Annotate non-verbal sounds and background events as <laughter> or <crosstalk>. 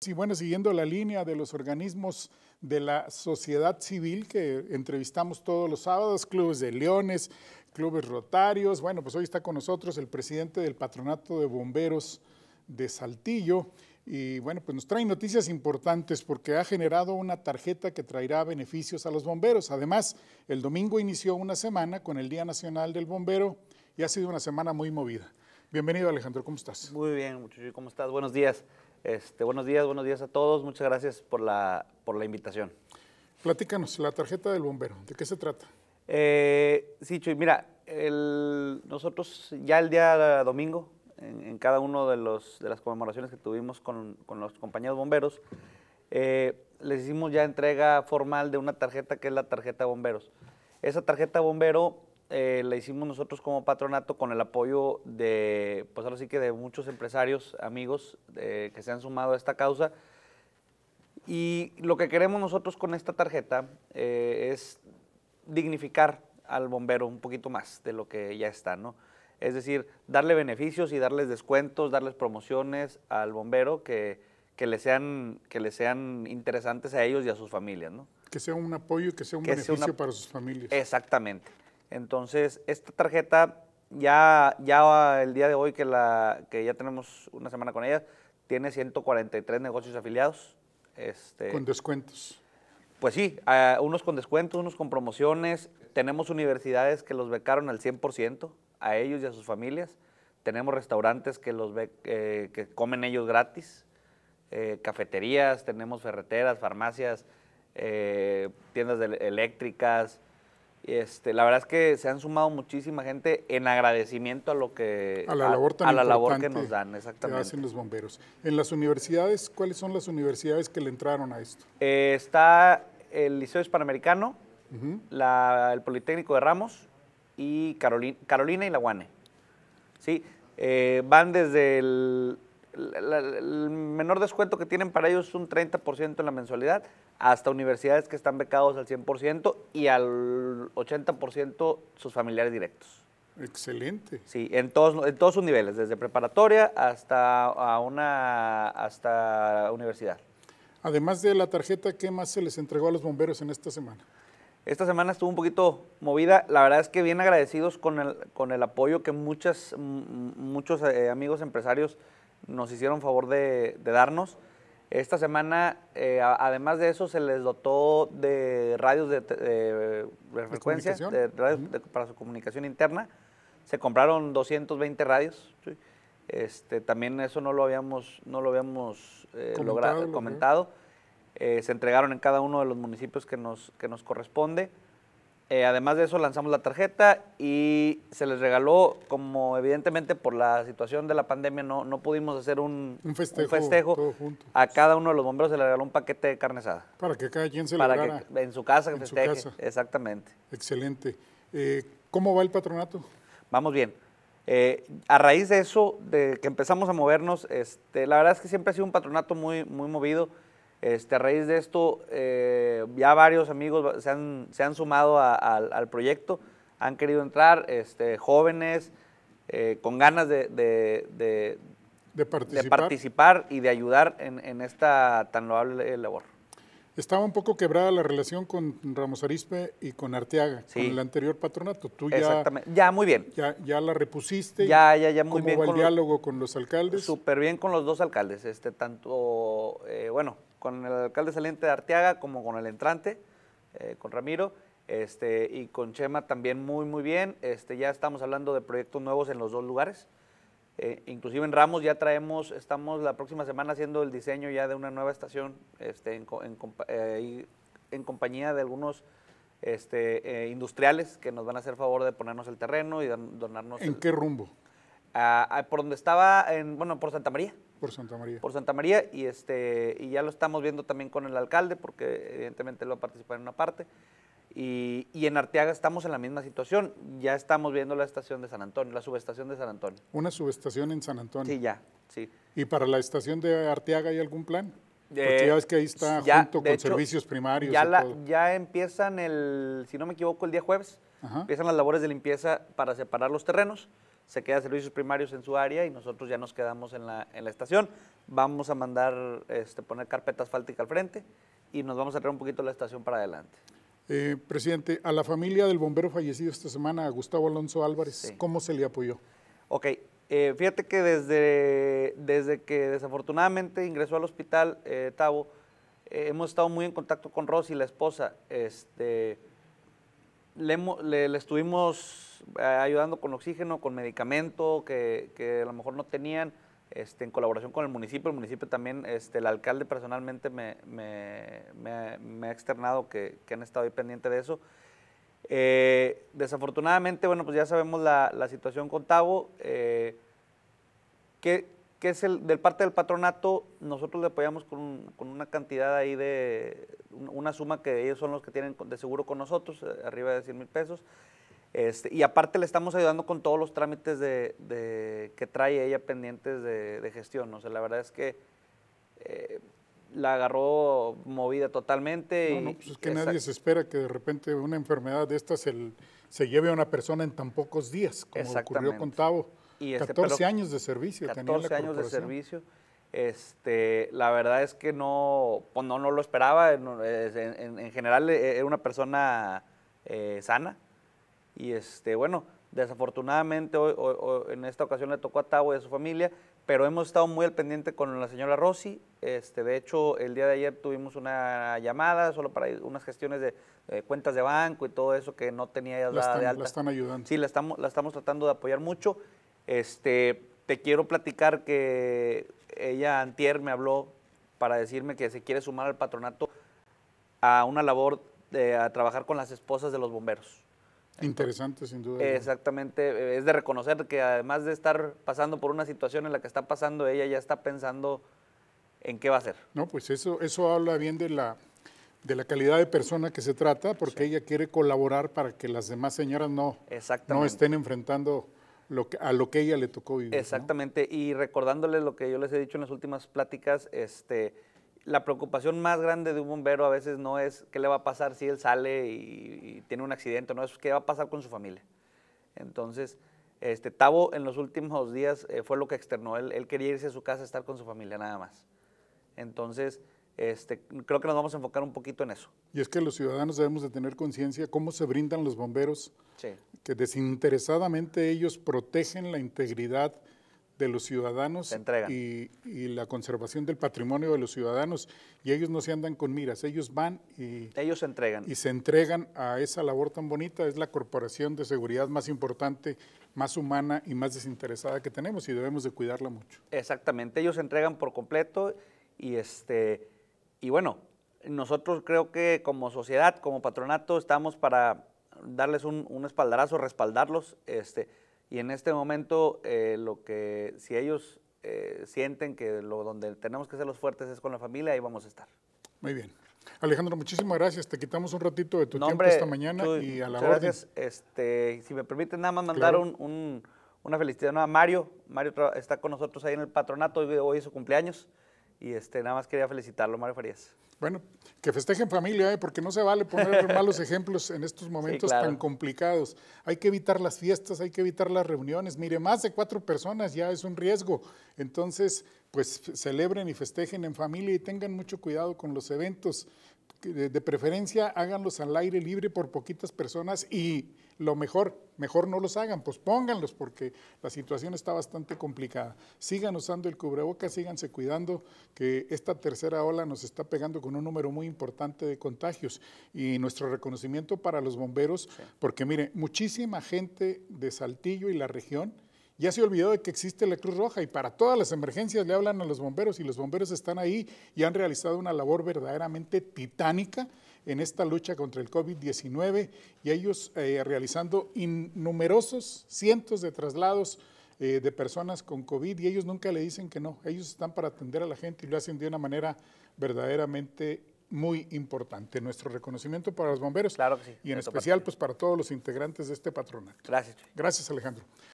Sí, bueno, siguiendo la línea de los organismos de la sociedad civil que entrevistamos todos los sábados, clubes de leones, clubes rotarios, bueno, pues hoy está con nosotros el presidente del Patronato de Bomberos de Saltillo y bueno, pues nos trae noticias importantes porque ha generado una tarjeta que traerá beneficios a los bomberos. Además, el domingo inició una semana con el Día Nacional del Bombero y ha sido una semana muy movida. Bienvenido Alejandro, ¿cómo estás? Muy bien, muchachos, ¿cómo estás? Buenos días. Este, buenos días, buenos días a todos. Muchas gracias por la, por la invitación. Platícanos, la tarjeta del bombero, ¿de qué se trata? Eh, sí, Chuy, mira, nosotros ya el día domingo, en, cada una de, de las conmemoraciones que tuvimos con, con los compañeros bomberos, eh, les hicimos ya entrega formal de una tarjeta que es la tarjeta bomberos. Esa tarjeta bombero eh, la hicimos nosotros como patronato con el apoyo de, pues que de muchos empresarios, amigos eh, que se han sumado a esta causa. Y lo que queremos nosotros con esta tarjeta eh, es dignificar al bombero un poquito más de lo que ya está, ¿no? Es decir, darle beneficios y darles descuentos, darles promociones al bombero que, que le sean, que le sean interesantes a ellos y a sus familias, ¿no? Que sea un apoyo y que sea un beneficio para sus familias. Exactamente. Entonces, esta tarjeta ya, ya el día de hoy que, la, que ya tenemos una semana con ella, tiene 143 negocios afiliados. Este, con descuentos. Pues sí, unos con descuentos, unos con promociones. Tenemos universidades que los becaron al 100%, a ellos y a sus familias. Tenemos restaurantes que, los eh, que comen ellos gratis. Eh, cafeterías, tenemos ferreteras, farmacias, eh, tiendas eléctricas, este, la verdad es que se han sumado muchísima gente en agradecimiento a lo que a la labor, a, la labor que nos dan, exactamente. Que hacen los bomberos. En las universidades, ¿cuáles son las universidades que le entraron a esto? Eh, está el Liceo Hispanoamericano, el Politécnico de Ramos y Carolina, y la UANE. Sí, eh, van desde el, menor descuento que tienen para ellos es un 30% en la mensualidad hasta universidades que están becados al 100% y al 80% sus familiares directos. Excelente. Sí, en todos, en todos sus niveles, desde preparatoria hasta, una, hasta universidad. Además de la tarjeta, ¿qué más se les entregó a los bomberos en esta semana? Esta semana estuvo un poquito movida. La verdad es que bien agradecidos con el, con el apoyo que muchas, muchos eh, amigos empresarios nos hicieron favor de darnos. Esta semana, eh, además de eso, se les dotó de radios de, frecuencia, de radios para su comunicación interna. Se compraron 220 radios. Este, también eso no lo habíamos, no lo habíamos eh, comentado. Logrado, comentado. Eh, se entregaron en cada uno de los municipios que nos corresponde. Eh, además de eso, lanzamos la tarjeta y se les regaló, como evidentemente por la situación de la pandemia no, no pudimos hacer un, festejo, a cada uno de los bomberos se le regaló un paquete de carne asada. Para que cada quien se Para que en su casa que festeje. Exactamente. Excelente. Eh, ¿Cómo va el patronato? Vamos bien. Eh, a raíz de eso, de que empezamos a movernos, este, la verdad es que siempre ha sido un patronato muy, muy movido. Este, a raíz de esto, eh, ya varios amigos se han, se han sumado al proyecto, han querido entrar, este, jóvenes, eh, con ganas de, participar. y de ayudar en, en esta tan loable labor. Estaba un poco quebrada la relación con Ramos Arispe y con Arteaga, con el anterior patronato. Tú ya, Exactamente. ya muy bien. Ya, ya la repusiste. Ya, ya, ya muy bien. ¿Cómo el diálogo con los alcaldes? Súper bien con los dos alcaldes. Este, tanto, eh, bueno, con el alcalde saliente de Arteaga como con el entrante, eh, con Ramiro, este, y con Chema también muy, muy bien. Este, ya estamos hablando de proyectos nuevos en los dos lugares. Eh, inclusive en Ramos ya traemos, estamos la próxima semana haciendo el diseño ya de una nueva estación este, en, eh, compañía de algunos este, industriales que nos van a hacer favor de ponernos el terreno y donarnos... ¿En qué rumbo? Ah, ah, por donde estaba, en, bueno, por Santa María. Por Santa María. Por Santa María y, este, y ya lo estamos viendo también con el alcalde porque evidentemente lo va a participar en una parte. Y, y, en Arteaga estamos en la misma situación. Ya estamos viendo la estación de San Antonio, la subestación de San Antonio. Una subestación en San Antonio. Sí, ya, sí. ¿Y para la estación de Arteaga hay algún plan? Porque ya ves que ahí está junto con servicios primarios. Ya, y todo. ya empiezan el, si no me equivoco, el día jueves, empiezan las labores de limpieza para separar los terrenos se queda servicios primarios en su área y nosotros ya nos quedamos en la, estación. Vamos a mandar, este, poner carpeta asfáltica al frente y nos vamos a traer un poquito la estación para adelante. Eh, presidente, a la familia del bombero fallecido esta semana, a Gustavo Alonso Álvarez, ¿cómo se le apoyó? Ok, eh, fíjate que desde, desde que desafortunadamente ingresó al hospital eh, Tavo, hemos estado muy en contacto con Rosy, la esposa. Este, le estuvimos eh, ayudando con oxígeno, con medicamento que, que, a lo mejor no tenían, este, en colaboración con el municipio. El municipio también, este, el alcalde personalmente me, me, ha externado que, que, han estado ahí pendiente de eso. Eh, desafortunadamente, bueno, pues ya sabemos la, la situación con Tavo. Eh, que, que, es el, del parte del patronato, nosotros le apoyamos con, con una cantidad ahí de, una suma que ellos son los que tienen de seguro con nosotros, eh, arriba de 100 mil pesos. Este, y aparte le estamos ayudando con todos los trámites que trae ella pendientes de, gestión. O sea, la verdad es que eh, la agarró movida totalmente. No, pues es que nadie se espera que de repente una enfermedad de estas se lleve a una persona en tan pocos días, como ocurrió con Tavo. Y 14 este, años de servicio tenía la años de servicio. Este, la verdad es que no, pues no, lo esperaba. En, general eh, era una persona eh, sana, y este, bueno, desafortunadamente hoy, en esta ocasión le tocó a Tavo y a su familia, pero hemos estado muy al pendiente con la señora Rossi. Este, de hecho, el día de ayer tuvimos una llamada solo para unas gestiones de eh, cuentas de banco y todo eso que no tenía ya la, de alta. La están ayudando. Sí, la estamos, la estamos tratando de apoyar mucho. Este, te quiero platicar que ella antier me habló para decirme que se quiere sumar al patronato a una labor de, a trabajar con las esposas de los bomberos. Interesante, sin duda. Exactamente, es de reconocer que además de estar pasando por una situación en la que está pasando, ella ya está pensando en qué va a hacer. No, pues eso, eso habla bien de la, de la calidad de persona que se trata, porque ella quiere colaborar para que las demás señoras no, no estén enfrentando lo que, a lo que ella le tocó vivir. Exactamente, y recordándoles lo que yo les he dicho en las últimas pláticas, este la preocupación más grande de un bombero a veces no es qué le va a pasar si él sale y, tiene un accidente, no es qué va a pasar con su familia. Entonces, este, Tavo en los últimos días eh, fue lo que externó. Él, él, quería irse a su casa a estar con su familia nada más. Entonces, este, creo que nos vamos a enfocar un poquito en eso. Y es que los ciudadanos debemos de tener conciencia cómo se brindan los bomberos, que desinteresadamente ellos protegen la integridad de los ciudadanos y, y, la conservación del patrimonio de los ciudadanos. Y ellos no se andan con miras, ellos van y... Ellos se entregan. Y se entregan a esa labor tan bonita. Es la corporación de seguridad más importante, más humana y más desinteresada que tenemos y debemos de cuidarla mucho. Exactamente, ellos se entregan por completo y, este, y bueno, nosotros creo que como sociedad, como patronato, estamos para darles un, un espaldarazo, respaldarlos. Este, y en este momento, eh, lo que si ellos eh, sienten que lo donde tenemos que ser los fuertes es con la familia, ahí vamos a estar. Muy bien. Alejandro, muchísimas gracias. Te quitamos un ratito de tu tiempo esta mañana y a la orden. Gracias. Este, si me permiten nada más mandar un, una felicidad a Mario. Mario está con nosotros ahí en el patronato, hoy, hoy es su cumpleaños. Y este, nada más quería felicitarlo, Mario Farías. Bueno, que festejen familia, ¿eh? porque no se vale poner <laughs> malos ejemplos en estos momentos tan complicados. Hay que evitar las fiestas, hay que evitar las reuniones. Mire, más de cuatro personas ya es un riesgo. Entonces, pues celebren y festejen en familia y tengan mucho cuidado con los eventos de, preferencia háganlos al aire libre por poquitas personas y lo mejor, mejor no los hagan, pues pónganlos porque la situación está bastante complicada. Sigan usando el cubrebocas, síganse cuidando, que esta tercera ola nos está pegando con un número muy importante de contagios. Y nuestro reconocimiento para los bomberos, porque mire, muchísima gente de Saltillo y la región ya se olvidó de que existe la Cruz Roja y para todas las emergencias le hablan a los bomberos y los bomberos están ahí y han realizado una labor verdaderamente titánica en esta lucha contra el COVID-19 y ellos eh, realizando numerosos cientos de traslados eh, de personas con COVID y ellos nunca le dicen que no, ellos están para atender a la gente y lo hacen de una manera verdaderamente muy importante. Nuestro reconocimiento para los bomberos y en especial pues, para todos los integrantes de este patronato. Gracias. Gracias Alejandro.